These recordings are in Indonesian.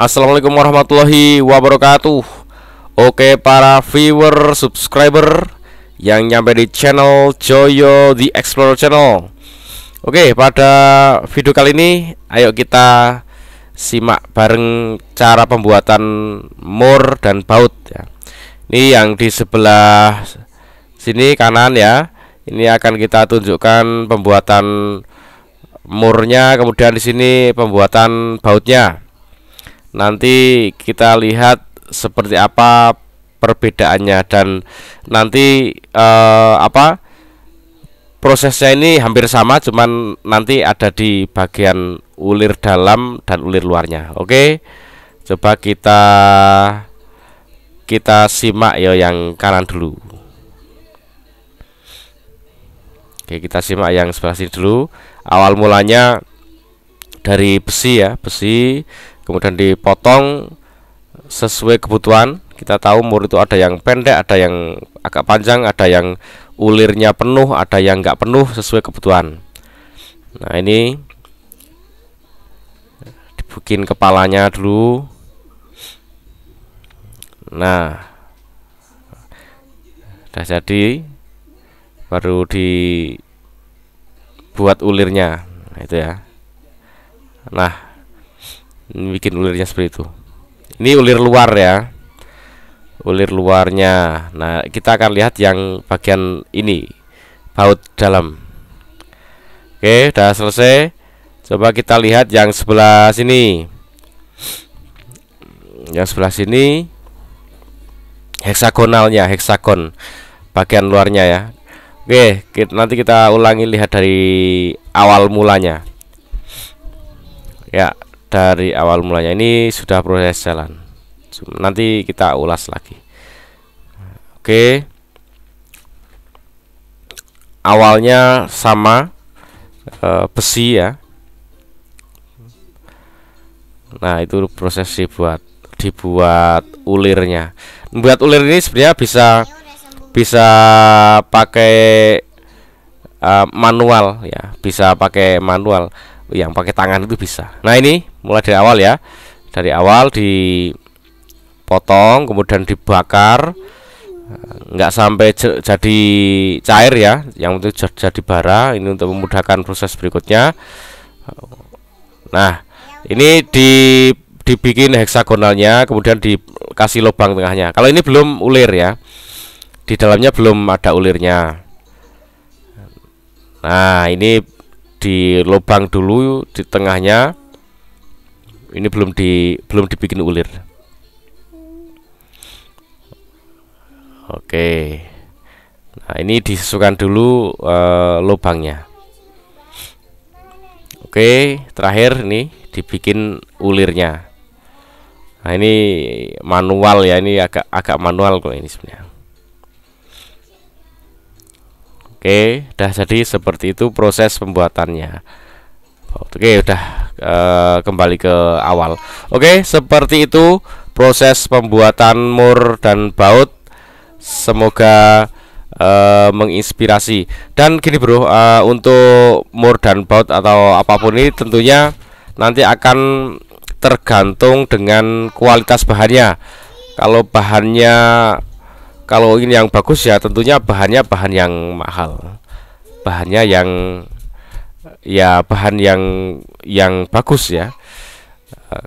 Assalamualaikum warahmatullahi wabarakatuh Oke para viewer, subscriber Yang nyampe di channel Joyo The Explorer Channel Oke pada video kali ini Ayo kita simak bareng cara pembuatan mur dan baut ya. Ini yang di sebelah sini kanan ya Ini akan kita tunjukkan pembuatan murnya Kemudian di sini pembuatan bautnya nanti kita lihat seperti apa perbedaannya dan nanti eh, apa prosesnya ini hampir sama cuman nanti ada di bagian ulir dalam dan ulir luarnya oke coba kita kita simak ya yang kanan dulu oke kita simak yang sebelah sini dulu awal mulanya dari besi ya besi kemudian dipotong sesuai kebutuhan kita tahu mur itu ada yang pendek ada yang agak panjang ada yang ulirnya penuh ada yang nggak penuh sesuai kebutuhan nah ini dibukin kepalanya dulu nah udah jadi baru dibuat ulirnya nah, itu ya nah bikin ulirnya seperti itu ini ulir luar ya ulir luarnya nah kita akan lihat yang bagian ini baut dalam oke sudah selesai coba kita lihat yang sebelah sini yang sebelah sini heksagonalnya heksagon bagian luarnya ya Oke, kita, nanti kita ulangi lihat dari awal mulanya. Ya, dari awal mulanya ini sudah proses jalan nanti kita ulas lagi oke awalnya sama e, besi ya nah itu proses dibuat dibuat ulirnya Membuat ulir ini sebenarnya bisa bisa pakai uh, manual ya bisa pakai manual yang pakai tangan itu bisa nah ini mulai dari awal ya dari awal dipotong kemudian dibakar enggak sampai jadi cair ya yang untuk jadi bara ini untuk memudahkan proses berikutnya nah ini di dibikin heksagonalnya kemudian dikasih lubang tengahnya kalau ini belum ulir ya di dalamnya belum ada ulirnya nah ini di lubang dulu di tengahnya ini belum di belum dibikin ulir oke nah ini disusukan dulu uh, lubangnya oke terakhir ini dibikin ulirnya nah ini manual ya ini agak agak manual kok ini sebenarnya Oke, udah jadi seperti itu proses pembuatannya. Oke, udah e, kembali ke awal. Oke, seperti itu proses pembuatan mur dan baut. Semoga e, menginspirasi. Dan gini bro, e, untuk mur dan baut atau apapun ini tentunya nanti akan tergantung dengan kualitas bahannya. Kalau bahannya kalau ini yang bagus ya tentunya bahannya bahan yang mahal bahannya yang ya bahan yang yang bagus ya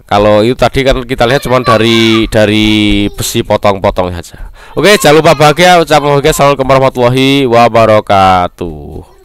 kalau itu tadi kan kita lihat cuma dari dari besi potong-potong saja oke jangan lupa bahagia ucapan bahagia assalamualaikum warahmatullahi wabarakatuh